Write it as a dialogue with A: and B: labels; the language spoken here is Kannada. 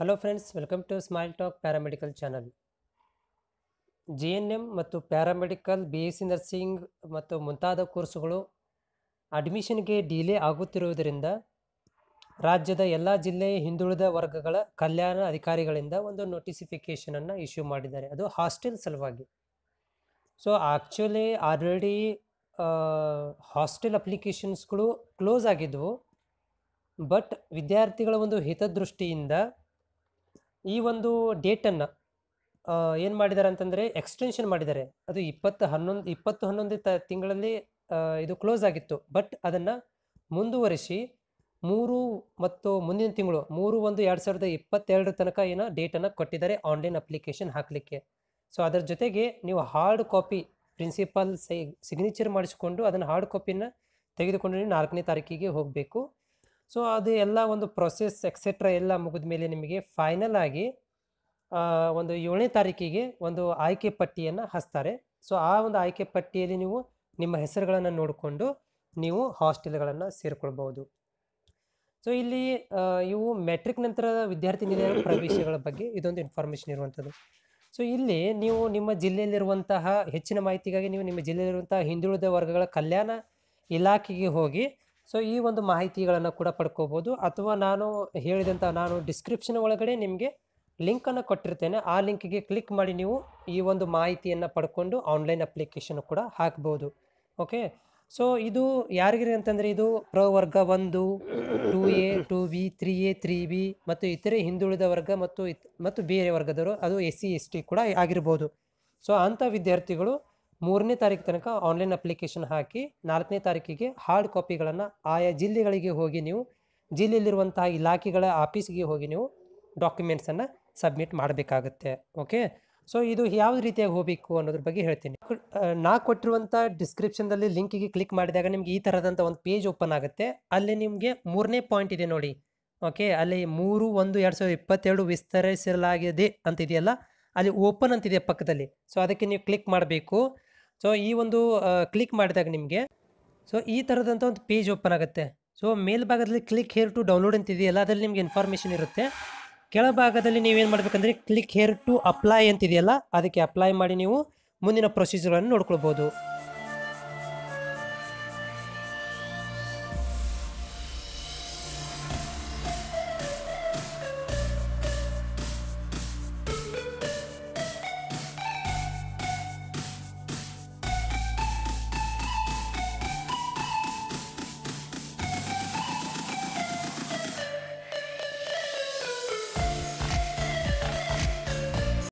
A: hello friends welcome to smile talk paramedical channel G N M ಮತ್ತು paramedical B S C nursing ಮತ್ತು ಮುಂತಾದ ಕೋರ್ಸುಗಳು ಅಡ್ಮಿಷನ್ಗೆ ಡಿಲೇ ಆಗುತ್ತಿರುವುದರಿಂದ ರಾಜ್ಯದ ಎಲ್ಲ ಜಿಲ್ಲೆಯ ಹಿಂದುಳಿದ ವರ್ಗಗಳ ಕಲ್ಯಾಣ ಅಧಿಕಾರಿಗಳಿಂದ ಒಂದು ನೋಟಿಸಿಫಿಕೇಷನನ್ನು ಇಶ್ಯೂ ಮಾಡಿದ್ದಾರೆ ಅದು ಹಾಸ್ಟೆಲ್ ಸಲುವಾಗಿ ಸೊ ಆ್ಯಕ್ಚುಲಿ ಆಲ್ರೆಡಿ ಹಾಸ್ಟೆಲ್ ಅಪ್ಲಿಕೇಶನ್ಸ್ಗಳು ಕ್ಲೋಸ್ ಆಗಿದ್ದವು ಬಟ್ ವಿದ್ಯಾರ್ಥಿಗಳ ಒಂದು ಹಿತದೃಷ್ಟಿಯಿಂದ ಈ ಒಂದು ಡೇಟನ್ನು ಏನು ಮಾಡಿದ್ದಾರೆ ಅಂತಂದರೆ ಎಕ್ಸ್ಟೆನ್ಷನ್ ಮಾಡಿದ್ದಾರೆ ಅದು ಇಪ್ಪತ್ತು ಹನ್ನೊಂದು ಇಪ್ಪತ್ತು ಹನ್ನೊಂದು ತ ತಿಂಗಳಲ್ಲಿ ಇದು ಕ್ಲೋಸ್ ಆಗಿತ್ತು ಬಟ್ ಅದನ್ನು ಮುಂದುವರಿಸಿ ಮೂರು ಮತ್ತು ಮುಂದಿನ ತಿಂಗಳು ಮೂರು ಒಂದು ಎರಡು ಸಾವಿರದ ಇಪ್ಪತ್ತೆರಡರ ತನಕ ಏನೋ ಡೇಟನ್ನು ಕೊಟ್ಟಿದ್ದಾರೆ ಆನ್ಲೈನ್ ಅಪ್ಲಿಕೇಶನ್ ಹಾಕಲಿಕ್ಕೆ ಸೊ ಅದರ ಜೊತೆಗೆ ನೀವು ಹಾರ್ಡ್ ಕಾಪಿ ಪ್ರಿನ್ಸಿಪಾಲ್ ಸೈ ಸಿಗ್ನೇಚರ್ ಮಾಡಿಸಿಕೊಂಡು ಅದನ್ನು ಹಾರ್ಡ್ ಕಾಪಿನ ತೆಗೆದುಕೊಂಡು ನಾಲ್ಕನೇ ತಾರೀಕಿಗೆ ಹೋಗಬೇಕು ಸೊ ಅದು ಎಲ್ಲ ಒಂದು ಪ್ರೊಸೆಸ್ ಎಕ್ಸೆಟ್ರಾ ಎಲ್ಲ ಮುಗಿದ ಮೇಲೆ ನಿಮಗೆ ಫೈನಲ್ ಆಗಿ ಒಂದು ಏಳನೇ ತಾರೀಕಿಗೆ ಒಂದು ಆಯ್ಕೆ ಪಟ್ಟಿಯನ್ನು ಹಚ್ತಾರೆ ಸೊ ಆ ಒಂದು ಆಯ್ಕೆ ಪಟ್ಟಿಯಲ್ಲಿ ನೀವು ನಿಮ್ಮ ಹೆಸರುಗಳನ್ನು ನೋಡಿಕೊಂಡು ನೀವು ಹಾಸ್ಟೆಲ್ಗಳನ್ನು ಸೇರಿಕೊಳ್ಬೋದು ಸೊ ಇಲ್ಲಿ ಇವು ಮೆಟ್ರಿಕ್ ನಂತರ ವಿದ್ಯಾರ್ಥಿ ನಿಲಯ ಪ್ರವೇಶಗಳ ಬಗ್ಗೆ ಇದೊಂದು ಇನ್ಫಾರ್ಮೇಷನ್ ಇರುವಂಥದ್ದು ಸೊ ಇಲ್ಲಿ ನೀವು ನಿಮ್ಮ ಜಿಲ್ಲೆಯಲ್ಲಿರುವಂತಹ ಹೆಚ್ಚಿನ ಮಾಹಿತಿಗಾಗಿ ನೀವು ನಿಮ್ಮ ಜಿಲ್ಲೆಯಲ್ಲಿರುವಂತಹ ಹಿಂದುಳಿದ ವರ್ಗಗಳ ಕಲ್ಯಾಣ ಇಲಾಖೆಗೆ ಹೋಗಿ ಸೊ ಈ ಒಂದು ಮಾಹಿತಿಗಳನ್ನು ಕೂಡ ಪಡ್ಕೋಬೋದು ಅಥವಾ ನಾನು ಹೇಳಿದಂಥ ನಾನು ಡಿಸ್ಕ್ರಿಪ್ಷನ್ ಒಳಗಡೆ ನಿಮಗೆ ಲಿಂಕನ್ನು ಕೊಟ್ಟಿರ್ತೇನೆ ಆ ಲಿಂಕ್ಗೆ ಕ್ಲಿಕ್ ಮಾಡಿ ನೀವು ಈ ಒಂದು ಮಾಹಿತಿಯನ್ನು ಪಡ್ಕೊಂಡು ಆನ್ಲೈನ್ ಅಪ್ಲಿಕೇಶನ್ ಕೂಡ ಹಾಕ್ಬೋದು ಓಕೆ ಸೊ ಇದು ಯಾರಿಗಿರಿ ಅಂತಂದರೆ ಇದು ಪ್ರ ವರ್ಗ ಒಂದು two A two B three A three B ಮತ್ತು ಇತರೆ ಹಿಂದುಳಿದ ವರ್ಗ ಮತ್ತು ಮತ್ತು ಬೇರೆ ವರ್ಗದವರು ಅದು ಎಸ್ ಸಿ ಎಸ್ ಟಿ ಕೂಡ ಆಗಿರ್ಬೋದು ಸೊ ಅಂಥ ವಿದ್ಯಾರ್ಥಿಗಳು ಮೂರನೇ ತಾರೀಕು ತನಕ ಆನ್ಲೈನ್ ಅಪ್ಲಿಕೇಶನ್ ಹಾಕಿ ನಾಲ್ಕನೇ ತಾರೀಕಿಗೆ ಹಾರ್ಡ್ ಕಾಪಿಗಳನ್ನು ಆಯಾ ಜಿಲ್ಲೆಗಳಿಗೆ ಹೋಗಿ ನೀವು ಜಿಲ್ಲೆಯಲ್ಲಿರುವಂತಹ ಇಲಾಖೆಗಳ ಆಫೀಸ್ಗೆ ಹೋಗಿ ನೀವು ಡಾಕ್ಯುಮೆಂಟ್ಸನ್ನು ಸಬ್ಮಿಟ್ ಮಾಡಬೇಕಾಗುತ್ತೆ ಓಕೆ ಸೊ ಇದು ಯಾವ ರೀತಿಯಾಗಿ ಹೋಗಬೇಕು ಅನ್ನೋದ್ರ ಬಗ್ಗೆ ಹೇಳ್ತೀನಿ ನಾ ಕೊಟ್ಟಿರುವಂಥ ಡಿಸ್ಕ್ರಿಪ್ಷನ್ದಲ್ಲಿ ಲಿಂಕಿಗೆ ಕ್ಲಿಕ್ ಮಾಡಿದಾಗ ನಿಮಗೆ ಈ ಥರದಂಥ ಒಂದು ಪೇಜ್ ಓಪನ್ ಆಗುತ್ತೆ ಅಲ್ಲಿ ನಿಮಗೆ ಮೂರನೇ ಪಾಯಿಂಟ್ ಇದೆ ನೋಡಿ ಓಕೆ ಅಲ್ಲಿ ಮೂರು ಒಂದು ಎರಡು ಸಾವಿರದ ಇಪ್ಪತ್ತೆರಡು ವಿಸ್ತರಿಸಲಾಗಿದೆ ಅಂತಿದೆಯಲ್ಲ ಅಲ್ಲಿ ಓಪನ್ ಅಂತಿದೆ ಪಕ್ಕದಲ್ಲಿ ಸೊ ಅದಕ್ಕೆ ನೀವು ಕ್ಲಿಕ್ ಮಾಡಬೇಕು ಸೊ ಈ ಒಂದು ಕ್ಲಿಕ್ ಮಾಡಿದಾಗ ನಿಮಗೆ ಸೊ ಈ ಥರದಂಥ ಒಂದು ಪೇಜ್ ಓಪನ್ ಆಗುತ್ತೆ ಸೊ ಮೇಲ್ಭಾಗದಲ್ಲಿ ಕ್ಲಿಕ್ ಹೇರ್ ಟು ಡೌನ್ಲೋಡ್ ಅಂತಿದೆಯಲ್ಲ ಅದರಲ್ಲಿ ನಿಮಗೆ ಇನ್ಫಾರ್ಮೇಷನ್ ಇರುತ್ತೆ ಕೆಳಭಾಗದಲ್ಲಿ ನೀವೇನು ಮಾಡಬೇಕಂದ್ರೆ ಕ್ಲಿಕ್ ಹೇರ್ ಟು ಅಪ್ಲೈ ಅಂತಿದೆಯಲ್ಲ ಅದಕ್ಕೆ ಅಪ್ಲೈ ಮಾಡಿ ನೀವು ಮುಂದಿನ ಪ್ರೊಸೀಜರನ್ನು ನೋಡ್ಕೊಳ್ಬೋದು